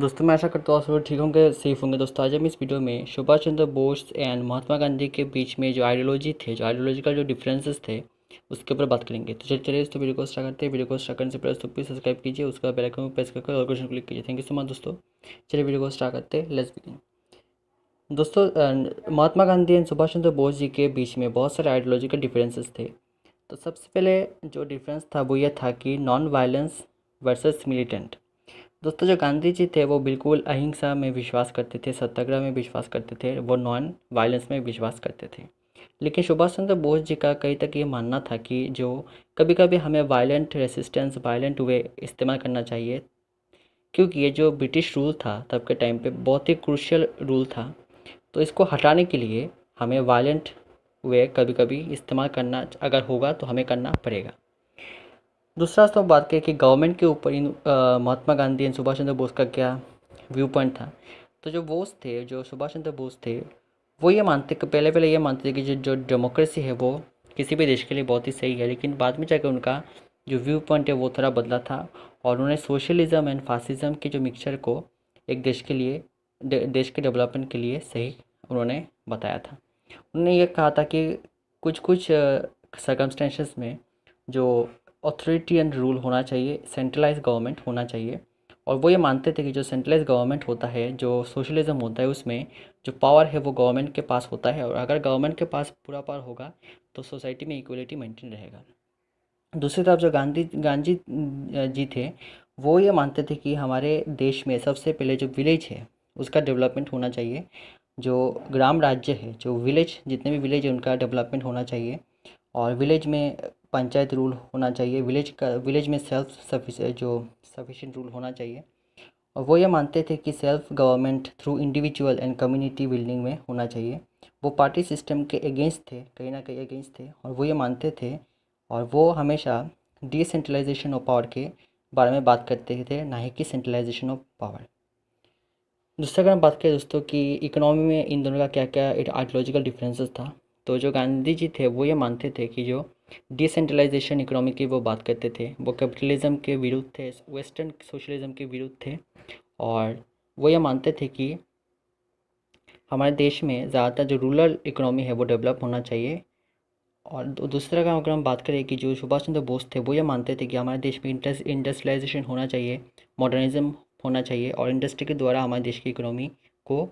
दोस्तों मैं ऐसा करता हूँ जरूर ठीक होंगे सेफ होंगे दोस्तों आज हम इस वीडियो में सुभाष चंद्र बोस एंड महात्मा गांधी के बीच में जो आइडियोलॉजी थे जो आइडियोलॉजिकल जो डिफरेंसेस थे उसके ऊपर बात करेंगे तो चलिए चलिए दोस्तों वीडियो को स्टार्ट करते हैं वीडियो को स्टार्ट करने से पहले प्लीज़ सब्सक्राइब कीजिए उसका बेल आइकन प्रेस करके और क्वेश्चन क्लिक कीजिए थैंक यू सो मच दोस्तों चलिए वीडियो को स्टार्ट करते हैं लेट्स बिगिन दोस्तों महात्मा गांधी एंड सुभाष चंद्र बोस जी के बीच में बहुत सारे आइडियोलॉजिकल डिफरेंसेस थे तो सबसे पहले जो डिफरेंस था वो ये था कि नॉन वायलेंस वर्सेस मिलिटेंट दोस्तों जो गांधी जी थे वो बिल्कुल अहिंसा में विश्वास करते थे सत्याग्रह में विश्वास करते थे वो नॉन वायलेंस में विश्वास करते थे लेकिन सुभाष चंद्र बोस जी का कहीं तक ये मानना था कि जो कभी कभी हमें वायलेंट रेसिस्टेंस वायलेंट वे इस्तेमाल करना चाहिए क्योंकि ये जो ब्रिटिश रूल था तब के टाइम पे बहुत ही क्रूशल रूल था तो इसको हटाने के लिए हमें वायलेंट वे कभी कभी इस्तेमाल करना अगर होगा तो हमें करना पड़ेगा दूसरा तो बात करें कि गवर्नमेंट के ऊपर इन महात्मा गांधी एंड सुभाष चंद्र बोस का क्या व्यू पॉइंट था तो जो बोस थे जो सुभाष चंद्र बोस थे वो ये मानते कि पहले पहले ये मानते थे कि जो जो डेमोक्रेसी है वो किसी भी देश के लिए बहुत ही सही है लेकिन बाद में जाकर उनका जो व्यू पॉइंट है वो थोड़ा बदला था और उन्होंने सोशलिज़म एंड फासिज़म के जो मिक्सचर को एक देश के लिए दे, देश के डेवलपमेंट के लिए सही उन्होंने बताया था उन्होंने ये कहा था कि कुछ कुछ सर्कमस्टेंसेस में जो ऑथोरिटियन रूल होना चाहिए सेंट्रलाइज गवर्नमेंट होना चाहिए और वो ये मानते थे कि जो सेंट्रलाइज गवर्नमेंट होता है जो सोशलिज्म होता है उसमें जो पावर है वो गवर्नमेंट के पास होता है और अगर गवर्नमेंट के पास पूरा पावर होगा तो सोसाइटी में इक्वलिटी मेंटेन रहेगा दूसरी तरफ जो गांधी गांधी जी थे वो ये मानते थे कि हमारे देश में सबसे पहले जो विलेज है उसका डेवलपमेंट होना चाहिए जो ग्राम राज्य है जो विलेज जितने भी विलेज है उनका डेवलपमेंट होना चाहिए और विलेज में पंचायत रूल होना चाहिए विलेज का विलेज में सेल्फ सफिस जो सफिशेंट रूल होना चाहिए और वो ये मानते थे कि self government through individual and community building में होना चाहिए वो पार्टी सिस्टम के अगेंस्ट थे कहीं ना कहीं अगेंस्ट थे और वो ये मानते थे और वो हमेशा डिसेंट्रलाइजेशन ऑफ पावर के बारे में बात करते थे ना ही कि सेंट्रलाइजेशन ऑफ पावर दूसरा अगर हम बात करें दोस्तों कि इकोनॉमी में इन दोनों का क्या क्या आइडियोलॉजिकल डिफरेंसेस था तो जो गांधी जी थे वो ये मानते थे कि जो डिसेंट्रलाइजेशन इकोनॉमी की वो बात करते थे वो कैपिटलिज्म के विरुद्ध थे वेस्टर्न सोशलिज्म के विरुद्ध थे और वो ये मानते थे कि हमारे देश में ज़्यादातर जो रूरल इकोनॉमी है वो डेवलप होना चाहिए और दूसरा काम अगर हम बात करें कि जो सुभाष चंद्र बोस थे वो ये मानते थे कि हमारे देश में इंडस इंडस्ट्रियलाइजेशन होना चाहिए मॉडर्निज्म होना चाहिए और इंडस्ट्री के द्वारा हमारे देश की इकोनॉमी को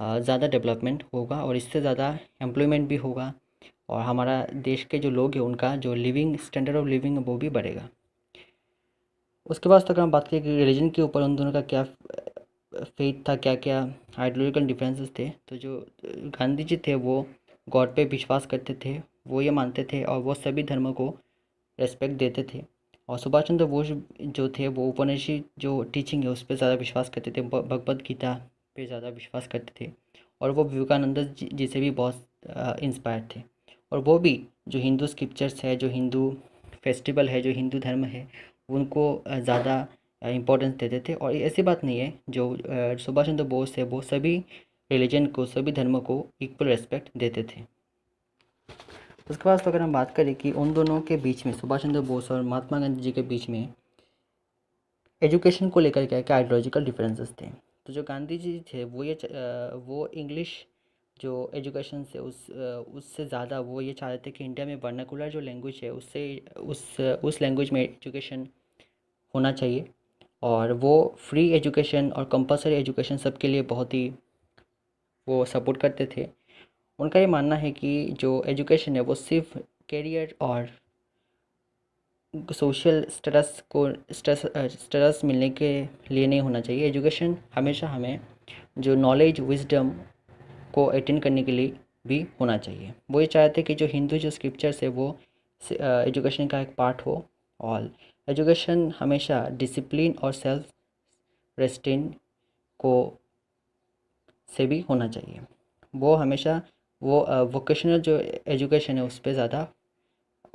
ज़्यादा डेवलपमेंट होगा और इससे ज़्यादा एम्प्लॉयमेंट भी होगा और हमारा देश के जो लोग हैं उनका जो लिविंग स्टैंडर्ड ऑफ लिविंग है वो भी बढ़ेगा उसके बाद अगर हम बात करें कि रिलीजन के ऊपर उन दोनों का क्या फेथ था क्या क्या आइडियोलॉजिकल डिफरेंसेस थे तो जो गांधी जी थे वो गॉड पे विश्वास करते थे वो ये मानते थे और वो सभी धर्मों को रेस्पेक्ट देते थे और सुभाष चंद्र बोस जो थे वो उपनिषद जो टीचिंग है उस पर ज़्यादा विश्वास करते थे भगवद गीता पे ज़्यादा विश्वास करते थे और वो विवेकानंद जी से भी बहुत इंस्पायर थे और वो भी जो हिंदू स्क्रिप्चर्स है जो हिंदू फेस्टिवल है जो हिंदू धर्म है उनको ज़्यादा इम्पोर्टेंस देते थे और ऐसी बात नहीं है जो सुभाष चंद्र बोस है वो सभी रिलीजन को सभी धर्मों को इक्वल रेस्पेक्ट देते थे उसके बाद तो अगर हम बात करें कि उन दोनों के बीच में सुभाष चंद्र बोस और महात्मा गांधी जी के बीच में एजुकेशन को लेकर क्या क्या आइडियोलॉजिकल डिफरेंसेस थे तो जो गांधी जी थे वो ये वो इंग्लिश जो एजुकेशन से उस उससे ज़्यादा वो ये चाहते थे कि इंडिया में वर्नाकुलर जो लैंग्वेज है उससे उस उस लैंग्वेज में एजुकेशन होना चाहिए और वो फ्री एजुकेशन और कंपलसरी एजुकेशन सबके लिए बहुत ही वो सपोर्ट करते थे उनका ये मानना है कि जो एजुकेशन है वो सिर्फ कैरियर और सोशल स्टेटस को स्टेटस मिलने के लिए नहीं होना चाहिए एजुकेशन हमेशा हमें जो नॉलेज विजडम को अटेंड करने के लिए भी होना चाहिए वो ये चाहते थे कि जो हिंदू जो स्क्रिप्चर्स है वो एजुकेशन का एक पार्ट हो और एजुकेशन हमेशा डिसिप्लिन और सेल्फ रेस्टेन को से भी होना चाहिए वो हमेशा वो वोकेशनल जो एजुकेशन है उस पर ज़्यादा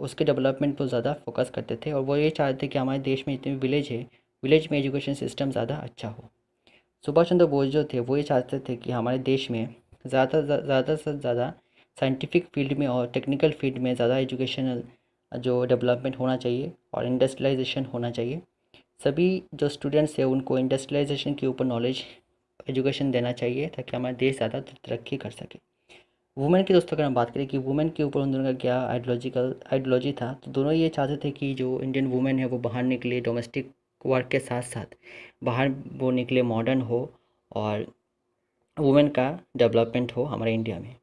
उसके डेवलपमेंट पर ज़्यादा फोकस करते थे और वो ये चाहते थे कि हमारे देश में जितने विलेज है विलेज में एजुकेशन सिस्टम ज़्यादा अच्छा हो सुभाष चंद्र बोस जो थे वो ये चाहते थे कि हमारे देश में ज़्यादा ज़्यादा से ज़्यादा साइंटिफिक फील्ड में और टेक्निकल फील्ड में ज़्यादा एजुकेशनल जो डेवलपमेंट होना चाहिए और इंडस्ट्रियलाइजेशन होना चाहिए सभी जो स्टूडेंट्स हैं उनको इंडस्ट्रियलाइजेशन के ऊपर नॉलेज एजुकेशन देना चाहिए ताकि हमारा देश ज़्यादा तरक्की कर सके वुमेन की दोस्तों अगर हम बात करें कि वुमेन के ऊपर उन दोनों का क्या आइडियोलॉजिकल आइडियोलॉजी था तो दोनों ये चाहते थे कि जो इंडियन वुमेन है वो बाहर निकले डोमेस्टिक वर्क के साथ साथ बाहर वो निकले मॉडर्न हो और वुमेन का डेवलपमेंट हो हमारे इंडिया में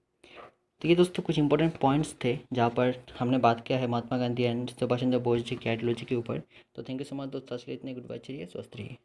तो ये दोस्तों कुछ इंपॉर्टेंट पॉइंट्स थे जहाँ पर हमने बात किया है महात्मा गांधी एंड सुभाष चंद्र बोस जी की आइडियोलॉजी के ऊपर तो थैंक यू सो मच दोस्तों इतने गुड बाय चलिए स्वस्थ रहिए